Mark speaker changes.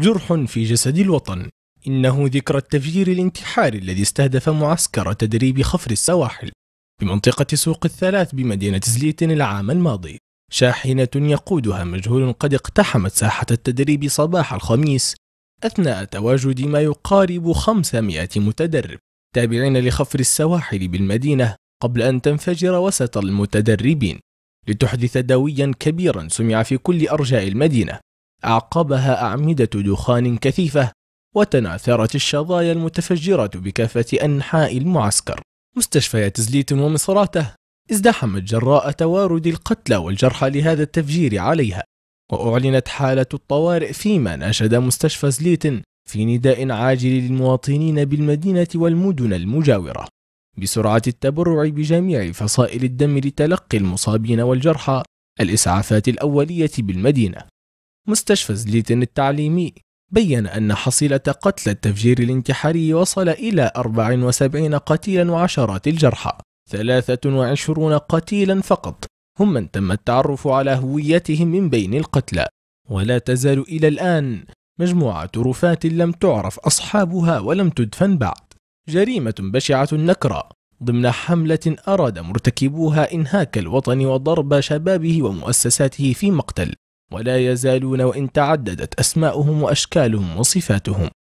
Speaker 1: جرح في جسد الوطن إنه ذكرى التفجير الانتحاري الذي استهدف معسكر تدريب خفر السواحل بمنطقة سوق الثلاث بمدينة زليتن العام الماضي شاحنة يقودها مجهول قد اقتحمت ساحة التدريب صباح الخميس أثناء تواجد ما يقارب 500 متدرب تابعين لخفر السواحل بالمدينة قبل أن تنفجر وسط المتدربين لتحدث دويا كبيرا سمع في كل أرجاء المدينة أعقبها أعمدة دخان كثيفة وتناثرت الشظايا المتفجرة بكافة أنحاء المعسكر مستشفيات زليت ومصراته ازدحمت جراء توارد القتلى والجرحى لهذا التفجير عليها وأعلنت حالة الطوارئ فيما ناشد مستشفى زليت في نداء عاجل للمواطنين بالمدينة والمدن المجاورة بسرعة التبرع بجميع فصائل الدم لتلقي المصابين والجرحى الإسعافات الأولية بالمدينة مستشفى زليتن التعليمي بين أن حصيلة قتلى التفجير الانتحاري وصل إلى 74 قتيلا وعشرات الجرحى 23 قتيلا فقط هم من تم التعرف على هويتهم من بين القتلى ولا تزال إلى الآن مجموعة رفات لم تعرف أصحابها ولم تدفن بعد جريمة بشعة النكرة ضمن حملة أراد مرتكبوها إنهاك الوطن وضرب شبابه ومؤسساته في مقتل ولا يزالون وإن تعددت أسماؤهم وأشكالهم وصفاتهم